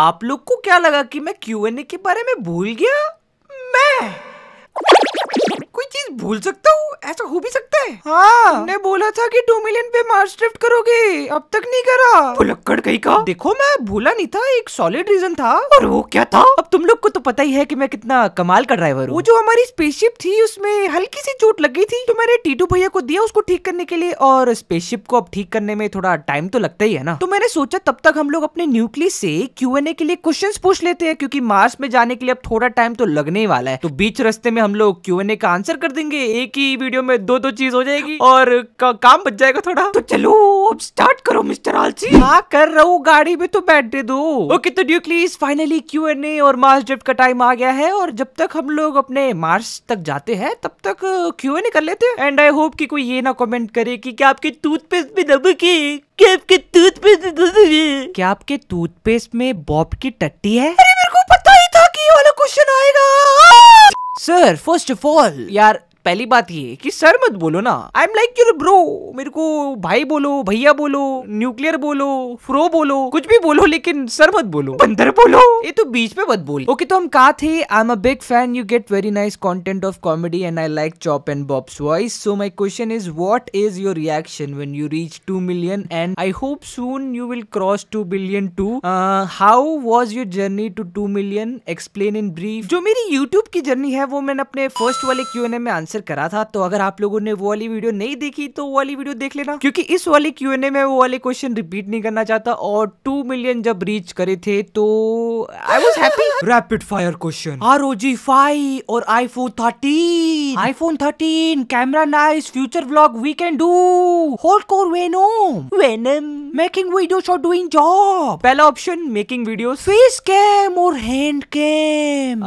आप लोग को क्या लगा कि मैं क्यू एन ए के बारे में भूल गया मैं कोई चीज भूल सकता हूँ ऐसा हो भी सकता है हाँ बोला था कि टू मिलियन पे मार्स ड्रिफ्ट करोगे अब तक नहीं करा भुलक्कड़ कहीं का देखो मैं भूला नहीं था एक सॉलिड रीजन था और वो क्या था अब तुम लोग को तो पता ही है कि मैं कितना कमाल का ड्राइवर हूँ वो जो हमारी स्पेसशिप थी उसमें हल्की सी चोट लगी थी तो मैंने टीटू भैया को दिया उसको ठीक करने के लिए और स्पेसशिप को अब ठीक करने में थोड़ा टाइम तो लगता ही है ना तो मैंने सोचा तब तक हम लोग अपने न्यूक्लियस से क्यू एन ए के लिए क्वेश्चन पूछ लेते हैं क्योंकि मार्स में जाने के लिए अब थोड़ा टाइम तो लगने ही वाला है तो बीच रस्ते में हम लोग क्यू एन ए का आंसर कर देंगे एक ही वीडियो में दो दो चीज हो जाएगी हाँ। और का, काम बच जाएगा थोड़ा तो चलो अब स्टार्ट करो मिस्टर आलसी हाँ कर रहा हूँ गाड़ी में तो बैठे दो ओके तो ड्यू please finally Q and A और मार्स ड्रिफ्ट का टाइम आ गया है और जब तक हम लोग अपने मार्स तक जाते हैं तब तक क्यू एन ए कर लेते हैं एंड आई होप की कोई ये ना कॉमेंट करे की क्या आपके टूथपेस्ट भी नमक है क्या आपके टूथपेस्ट क्या आपके टूथपेस्ट में बॉब की टट्टी है अरे मेरे को पता ही था कि ये वाला क्वेश्चन आएगा सर फर्स्ट ऑफ ऑल यार पहली बात ये कि सर मत बोलो ना I am like your bro मेरे को भाई बोलो भैया बोलो न्यूक्लियर बोलो फ्रो बोलो कुछ भी बोलो लेकिन सर मत बोलो बंदर बोलो ये तो बीच में मत बोल ओके तो हम कहा थे I am a big fan you get very nice content of comedy and I like Chop and Bob's voice so my question is what is your reaction when you reach two million and I hope soon you will cross two billion too how was your journey to two million explain in brief जो मेरी YouTube की journey है वो मैंने अपने first वाले Q and ए में answer answer करा था तो अगर आप लोगों ने वो वाली वीडियो नहीं देखी तो वो वाली वीडियो देख लेना क्योंकि इस वाली क्यू एन ए में वो वाले क्वेश्चन रिपीट नहीं करना चाहता और टू मिलियन जब रीच करे थे तो I was happy rapid fire question R O G five और iPhone thirteen iPhone thirteen camera nice future blog we can do hold core venom venom making video or doing job पहला option making video face cam और hand cam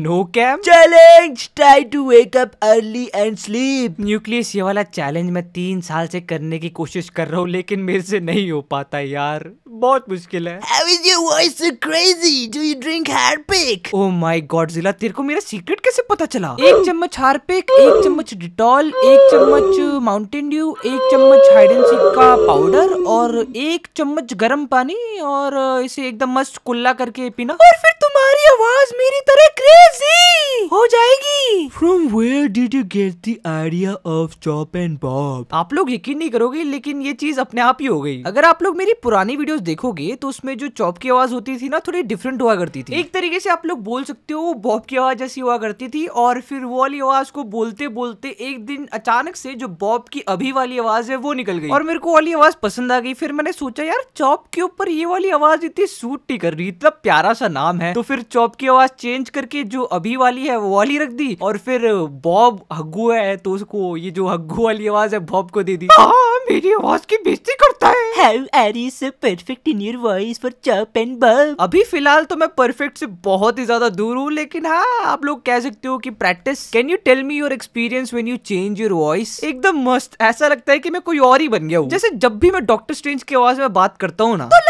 no cam challenge try to wake up early जल्दी and sleep nucleus ये वाला challenge मैं तीन साल से करने की कोशिश कर रहा हूँ लेकिन मेरे से नहीं हो पाता यार बहुत मुश्किल है How is your voice so crazy? Do you drink harpic? Oh my God, जिला तेरे को मेरा सीक्रेट कैसे पता चला? एक चम्मच हार्पिक, एक चम्मच डिटॉल, एक चम्मच माउंटेन ड्यू, एक चम्मच हाइड एंड सीक का पाउडर और एक चम्मच गर्म पानी और इसे एकदम मस्त कुल्ला करके पीना और फिर तुम्हारी आवाज मेरी तरह क्रेजी हो जाएगी from where did you get the idea of Chop and Bob आप लोग यकीन नहीं करोगे लेकिन ये चीज अपने आप ही हो गई अगर आप लोग मेरी पुरानी वीडियो वीडियोस देखोगे तो उसमें जो चॉप की आवाज होती थी ना थोड़ी डिफरेंट हुआ करती थी एक तरीके से आप लोग बोल सकते हो बॉब की आवाज जैसी हुआ करती थी और फिर वो वाली आवाज को बोलते बोलते एक दिन अचानक से जो बॉब की अभी वाली आवाज है वो निकल गई और मेरे को वाली आवाज पसंद आ गई फिर मैंने सोचा यार चॉप के ऊपर ये वाली आवाज इतनी सूट नहीं कर रही इतना प्यारा सा नाम है तो फिर चॉप की आवाज चेंज करके जो अभी वाली है वो वाली रख दी और फिर बॉब हग्गू है तो उसको ये जो हग्गू वाली आवाज है बॉब को दे दी हाँ, मेरी आवाज की बेइज्जती करता है How are you so perfect in your voice for chop and अभी फिलहाल तो मैं परफेक्ट से बहुत ही ज्यादा दूर हूँ लेकिन हाँ आप लोग कह सकते हो कि practice can you tell me your experience when you change your voice एकदम मस्त ऐसा लगता है कि मैं कोई और ही बन गया हूँ जैसे जब भी मैं डॉक्टर स्ट्रेंज की आवाज में बात करता हूँ ना तो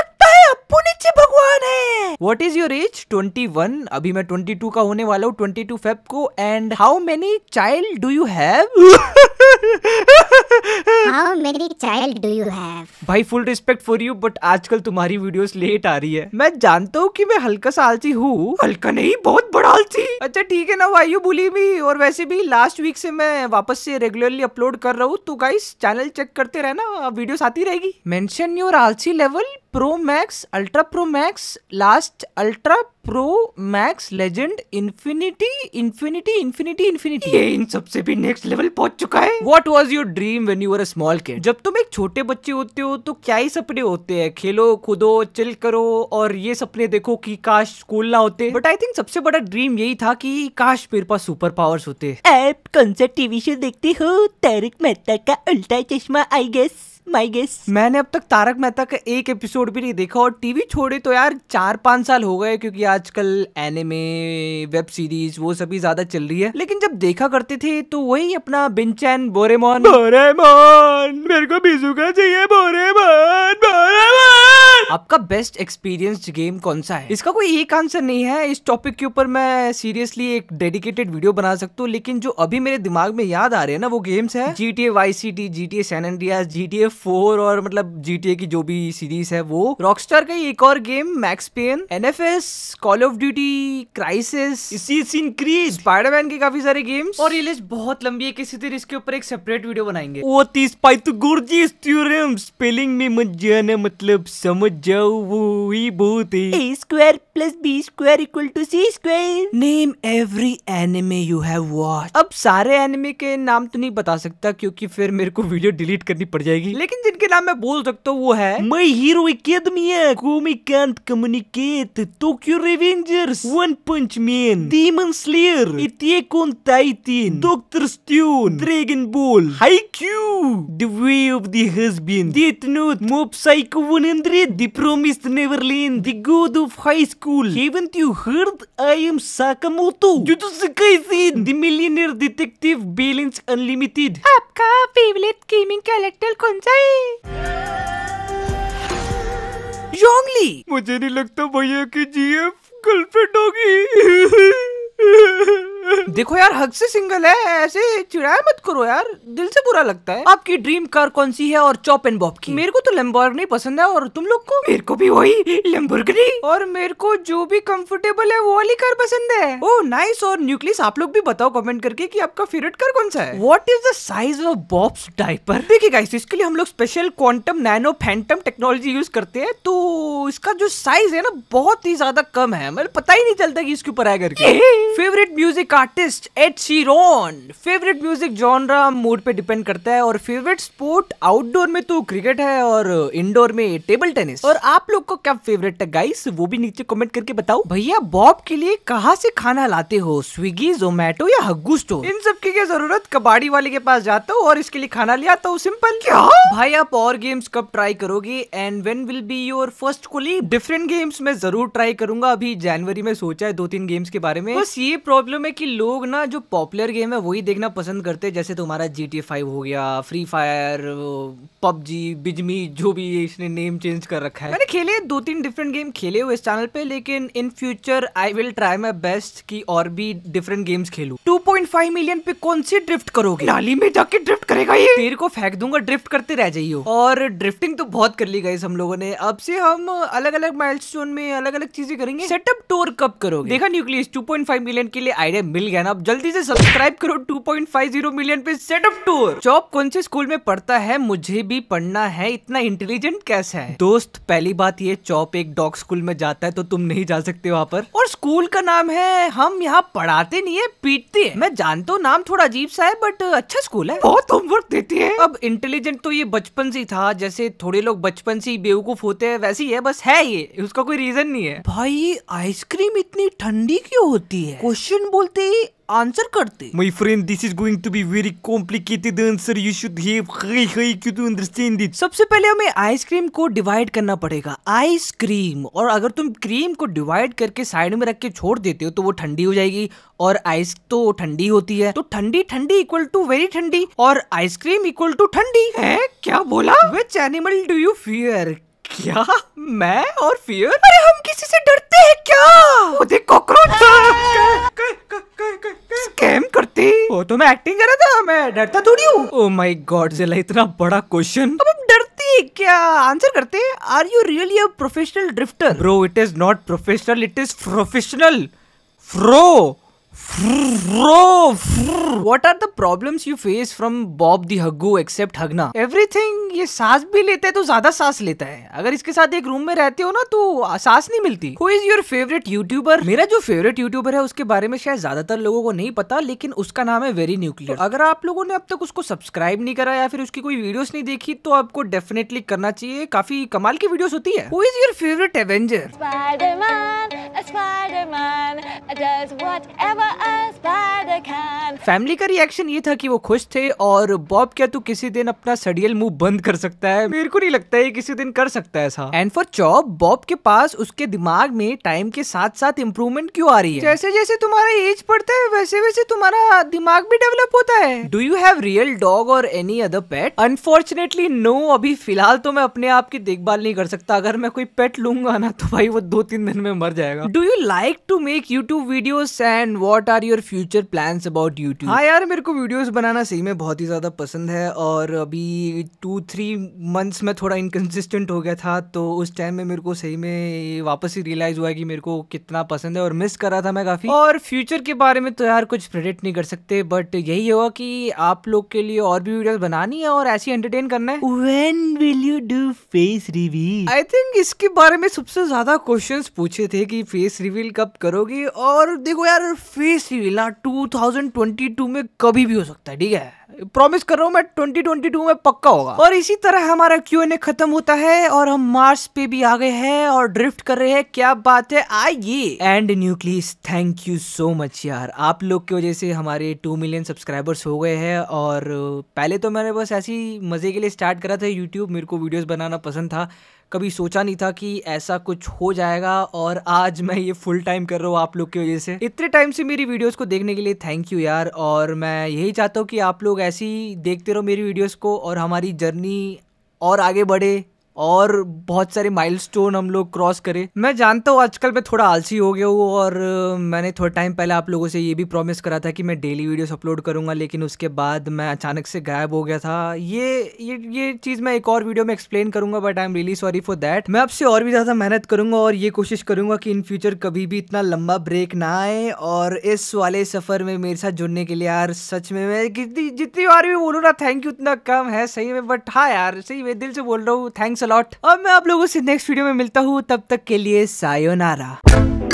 पुनिचे भगवान है what is your age twenty one अभी मैं ट्वेंटी टू का होने वाला हूँ ट्वेंटी टू फेब को and how many child do you have How many child do you have? भाई full respect for you but आजकल तुम्हारी वीडियोस लेट आ रही है मैं जानता हूँ कि मैं हल्का सा आलसी हूँ हल्का नहीं बहुत बड़ा आलसी अच्छा ठीक है ना वाई यू बुली भी और वैसे भी लास्ट वीक से मैं वापस से रेगुलरली अपलोड कर रहा हूँ तो गाइस चैनल चेक करते रहना वीडियोस आती रहेगी मेंशन योर आलसी level pro max ultra pro max last ultra pro max legend infinity infinity infinity infinity ये इन सबसे भी नेक्स्ट लेवल पहुंच चुका है what was your dream when you're a small kid जब तुम एक छोटे बच्चे होते हो तो क्या ही सपने होते हैं खेलो कूदो चिल करो और ये सपने देखो कि काश स्कूल ना होते बट आई थिंक सबसे बड़ा ड्रीम यही था कि काश मेरे पास सुपर पावर्स होते आप कौन सा टीवी शो देखती हो तारक मेहता का उल्टा चश्मा आई गेस माई गेस मैंने अब तक तारक मेहता का एक एपिसोड भी नहीं देखा और टीवी छोड़े तो यार चार पांच साल हो गए क्योंकि आजकल एनिमे वेब सीरीज वो सभी ज्यादा चल रही है लेकिन जब देखा करते थे तो वही अपना बिंचैन बोरेमोन बोरेमोन मेरे को बिजुका चाहिए बोरेमोन बोरेमोन आपका बेस्ट एक्सपीरियंस गेम कौन सा है इसका कोई एक आंसर नहीं है इस टॉपिक के ऊपर मैं सीरियसली एक डेडिकेटेड वीडियो बना सकता हूँ लेकिन जो अभी मेरे दिमाग में याद आ रहे हैं ना वो गेम्स है G T Vice City G T San Andreas G T four और मतलब जीटीए की जो भी सीरीज है वो रॉकस्टार का एक और game Max Payne N F S Call of Duty Crysis increase Spiderman के काफी सारे गेम्स और ये लिस्ट बहुत लंबी है किसी दिन इसके ऊपर एक सेपरेट वीडियो बनाएंगे वो तीस पाइतु गुरजी थ्योरम स्पेलिंग में मत जाने मतलब समझ जाओ वो ही बहुत है A square plus B square equal to C square name every anime you have watch अब सारे एनिमे के नाम तो नहीं बता सकता क्योंकि फिर मेरे को वीडियो डिलीट करनी पड़ जाएगी लेकिन जिनके नाम मैं बोल सकता हूँ वो है My Hero Komi communicate Tokyo Revengers One Punch Man Demon Slayer इतिए कौन Titan Doctor Stone Dragon Ball the Way of the Husband Death Note Psycho 100 the Neverland the God of High School haven't you heard I am Sakamoto Jujutsu सकते the Millionaire Detective Balance Unlimited आपका favourite gaming character कौन सा है योंगली मुझे नहीं लगता भैया की जीएफ गर्लफ्रेंड होगी देखो यार हक से सिंगल है ऐसे चिड़ाया मत करो यार दिल से बुरा लगता है आपकी ड्रीम कार कौन सी है और चॉप एंड बॉब की मेरे को तो नहीं पसंद है और तुम लोग को मेरे को भी वही लेम्बोर्गनी और मेरे को जो भी कंफर्टेबल है वो वाली कार पसंद है ओ नाइस और न्यूक्लियस आप लोग भी बताओ कमेंट करके कि आपका फेवरेट कार कौन सा है what is the size of Bob's diaper देखिए गाइस इसके लिए हम लोग special quantum nano phantom technology use करते हैं तो इसका जो साइज है ना बहुत ही ज्यादा कम है मतलब पता ही नहीं चलता कि इसके ऊपर आएगा favourite music art artist Ed Sheeran favourite music genre mood पे डिपेंड करता है और फेवरेट स्पोर्ट आउटडोर में तो क्रिकेट है और इंडोर में टेबल टेनिस और आप लोग को क्या फेवरेट है गाइस वो भी नीचे कमेंट करके बताओ भैया बॉब के लिए कहाँ से खाना लाते हो स्विगी जोमेटो या हग्गू स्टोर इन सब की क्या जरूरत कबाड़ी वाले के पास जाता हूँ और इसके लिए खाना ले आता हूँ सिंपल क्या भाई आप और गेम्स कब ट्राई करोगे and when will be your first कोली डिफरेंट गेम्स में जरूर ट्राई करूंगा अभी जनवरी में सोचा है दो तीन गेम्स के बारे में बस ये प्रॉब्लम है की लोग ना जो पॉपुलर गेम है वही देखना पसंद करते हैं जैसे तुम्हारा जी टी फाइव हो गया फ्री फायर पबजी बिजमी जो भी इसने नेम चेंज कर रखा है मैंने खेले दो तीन डिफरेंट गेम खेले हुए इस चैनल पे लेकिन in future I will try my best की और भी डिफरेंट गेम्स खेलू टू पॉइंट फाइव मिलियन पे कौन सी ड्रिफ्ट करोगे नाली में जाके ड्रिफ्ट करेगा ये तेरे को फेंक दूंगा ड्रिफ्ट करते रह जाइयो और ड्रिफ्टिंग तो बहुत कर ली गई हम लोगों ने अब से हम अलग अलग माइल में अलग अलग चीजें करेंगे सेटअप टोर कब करोगे देखा न्यूक्लियस टू मिलियन के लिए आइडिया मिल गया है ना अब जल्दी से सब्सक्राइब करो 2.50 मिलियन पे सेटअप टूर चौप कौन से स्कूल में पढ़ता है मुझे भी पढ़ना है इतना इंटेलिजेंट कैसे है दोस्त पहली बात ये चौप एक डॉग स्कूल में जाता है तो तुम नहीं जा सकते वहाँ पर और स्कूल का नाम है हम यहाँ पढ़ाते नहीं है पीटते है मैं जानता हूँ नाम थोड़ा अजीब सा है बट अच्छा स्कूल है बहुत होमवर्क देती है अब इंटेलिजेंट तो ये बचपन से था जैसे थोड़े लोग बचपन से बेवकूफ होते हैं वैसे ही है बस है ये उसका कोई रीजन नहीं है भाई आइसक्रीम इतनी ठंडी क्यों होती है क्वेश्चन बोलते ही आंसर करते my friend this is going to be very complicated answer you should have high high Q to understand it सबसे पहले हमें आइसक्रीम को डिवाइड करना पड़ेगा आइसक्रीम और अगर तुम क्रीम को डिवाइड करके साइड में रख के छोड़ देते हो तो वो ठंडी हो जाएगी और आइस तो ठंडी होती है तो ठंडी ठंडी इक्वल टू वेरी ठंडी और आइसक्रीम इक्वल टू ठंडी है क्या बोला which animal do you fear क्या मैं और फियर अरे हम किसी से डरते हैं क्या वो देख कॉकरोच स्कैम करती वो तो मैं एक्टिंग कर रहा था मैं डरता थोड़ी हूँ ओ माय गॉड जिला इतना बड़ा क्वेश्चन अब हम डरते क्या आंसर करते are you really a professional drifter bro it is not professional it is professional bro Bro, what are the problems you face from Bob the Huggu except हगना? Everything ये सांस भी लेता है तो ज्यादा सांस लेता है अगर इसके साथ एक रूम में रहते हो ना तो सांस नहीं मिलती Who is your favorite YouTuber? मेरा जो फेवरेट यूट्यूबर है उसके बारे में शायद ज्यादातर लोगों को नहीं पता लेकिन उसका नाम है वेरी न्यूक्लियर तो अगर आप लोगों ने अब तक उसको सब्सक्राइब नहीं करा या फिर उसकी कोई वीडियोस नहीं देखी तो आपको डेफिनेटली करना चाहिए काफी कमाल की वीडियोस होती है Who is your favourite Avenger Spider-Man, Spider-Man does whatever family का रिएक्शन ये था कि वो खुश थे और बॉब क्या तू किसी दिन अपना सडियल मुंह बंद कर सकता है मेरे को नहीं लगता है किसी दिन कर सकता है ऐसा एंड फॉर चॉप बॉब के पास उसके दिमाग में टाइम के साथ साथ इम्प्रूवमेंट क्यों आ रही है जैसे जैसे तुम्हारा एज पड़ता है वैसे वैसे तुम्हारा दिमाग भी डेवलप होता है do you have real dog और any other pet unfortunately no अभी फिलहाल तो मैं अपने आप की देखभाल नहीं कर सकता अगर मैं कोई पेट लूंगा ना तो भाई वो दो तीन दिन में मर जाएगा do you like to make YouTube video and what are your future plans about YouTube हाँ यार मेरे को वीडियोज़ बनाना सही में बहुत ही ज़्यादा पसंद है और अभी टू थ्री मंथ्स में थोड़ा इनकन्सिस्टेंट हो गया था तो उस टाइम में मेरे को सही में वापस ही रियलाइज़ हुआ कि मेरे को कितना पसंद है और मिस करा था मैं काफ़ी और फ्यूचर के बारे में तो यार कुछ प्रेडिक्ट नहीं कर सकते बट यही होगा कि आप लोग के लिए और भी वीडियोज़ बनानी है और ऐसी एंटरटेन करना है when will you do face reveal I think इसके बारे में सबसे ज़्यादा क्वेश्चन पूछे थे कि फेस रिवील कब करोगी और देखो यार फिर कोई ना 2022 में कभी भी हो सकता है ठीक है प्रॉमिस कर रहा हूँ मैं 2022 में पक्का होगा और इसी तरह हमारा क्यू एन ए खत्म होता है और हम मार्स पे भी आ गए हैं और ड्रिफ्ट कर रहे हैं क्या बात है आइए and nucleus thank you so much यार आप लोग की वजह से हमारे टू मिलियन सब्सक्राइबर्स हो गए हैं और पहले तो मैंने बस ऐसी मज़े के लिए स्टार्ट करा था यूट्यूब मेरे को वीडियोज़ बनाना पसंद था कभी सोचा नहीं था कि ऐसा कुछ हो जाएगा और आज मैं ये फुल टाइम कर रहा हूँ आप लोग की वजह से इतने टाइम से मेरी वीडियोस को देखने के लिए थैंक यू यार और मैं यही चाहता हूँ कि आप लोग लोग ऐसी देखते रहो मेरी वीडियोस को और हमारी जर्नी और आगे बढ़े और बहुत सारे माइलस्टोन हम लोग क्रॉस करें मैं जानता हूँ आजकल मैं थोड़ा आलसी हो गया हूँ और मैंने थोड़ा टाइम पहले आप लोगों से ये भी प्रॉमिस करा था कि मैं डेली वीडियोस अपलोड करूँगा लेकिन उसके बाद मैं अचानक से गायब हो गया था ये ये ये चीज़ मैं एक और वीडियो में एक्सप्लेन करूंगा but I am really sorry for that मैं आपसे और भी ज़्यादा मेहनत करूंगा और ये कोशिश करूंगा कि इन फ्यूचर कभी भी इतना लंबा ब्रेक ना आए और इस वाले सफ़र में मेरे साथ जुड़ने के लिए यार सच में मैं जितनी जितनी बार भी बोलूँ ना थैंक यू इतना कम है सही में बट हाँ यार सही मैं दिल से बोल रहा हूँ थैंक्स अलॉट और मैं आप लोगों से नेक्स्ट वीडियो में मिलता हूँ तब तक के लिए सायोनारा